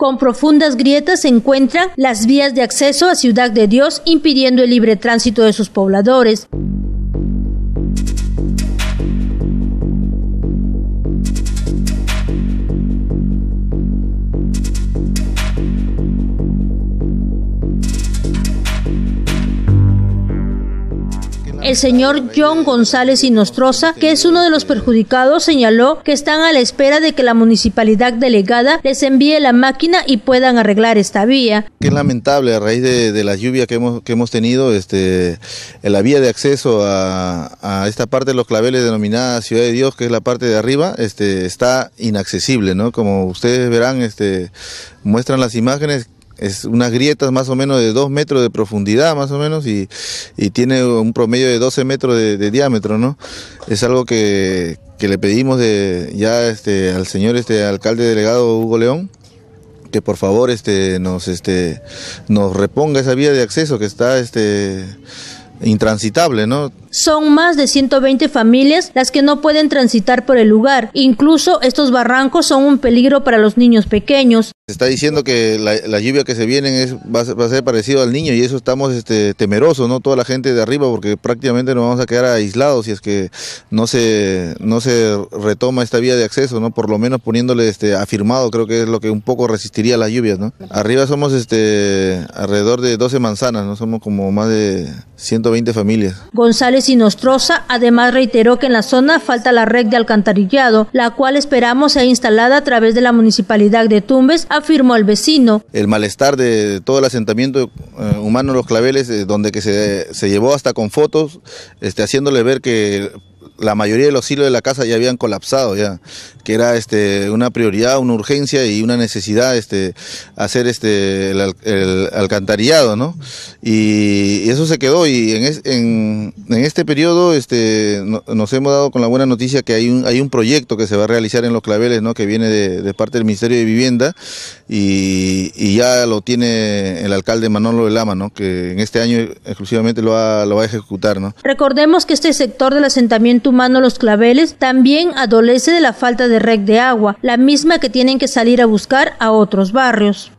con profundas grietas se encuentran las vías de acceso a Ciudad de Dios, impidiendo el libre tránsito de sus pobladores. el señor John González Inostroza, que es uno de los perjudicados, señaló que están a la espera de que la municipalidad delegada les envíe la máquina y puedan arreglar esta vía. Es lamentable, a raíz de, la lluvia que hemos, tenido, este, la vía de acceso a, esta parte de los claveles denominada Ciudad de Dios, que es la parte de arriba, este, está inaccesible, ¿no? Como ustedes verán, este, muestran las imágenes es unas grietas más o menos de dos metros de profundidad, más o menos, y, tiene un promedio de 12 metros de, diámetro, ¿no? Es algo que, le pedimos de, ya este, al señor este, alcalde delegado Hugo León que por favor este nos este nos reponga esa vía de acceso que está este intransitable, ¿no? Son más de 120 familias las que no pueden transitar por el lugar. Incluso estos barrancos son un peligro para los niños pequeños. Se está diciendo que la, lluvia que se viene es, va, a ser parecido al niño y eso estamos este, temerosos, ¿no? Toda la gente de arriba porque prácticamente nos vamos a quedar aislados si es que no se, no se retoma esta vía de acceso, ¿no? Por lo menos poniéndole este, afirmado, creo que es lo que un poco resistiría la lluvia ¿no? Arriba somos este, alrededor de 12 manzanas, ¿no? Somos como más de 120 familias. González y Nostroza además reiteró que en la zona falta la red de alcantarillado, la cual esperamos sea instalada a través de la Municipalidad de Tumbes a afirmó el vecino. El malestar de todo el asentamiento humano eh, humano Los Claveles, eh, donde que se, llevó hasta con fotos, este, haciéndole ver que la mayoría de los hilos de la casa ya habían colapsado ya, que era este una prioridad, una urgencia y una necesidad este hacer este el, alcantarillado, ¿no? Y, eso se quedó y en, este periodo este nos hemos dado con la buena noticia que hay un hay un proyecto que se va a realizar en los claveles, ¿no? que viene de parte del Ministerio de Vivienda y, ya lo tiene el alcalde Manolo de Lama, ¿no? que en este año exclusivamente lo va, a ejecutar. ¿no? Recordemos que este sector del asentamiento humano Los Claveles también adolece de la falta de red de agua, la misma que tienen que salir a buscar a otros barrios.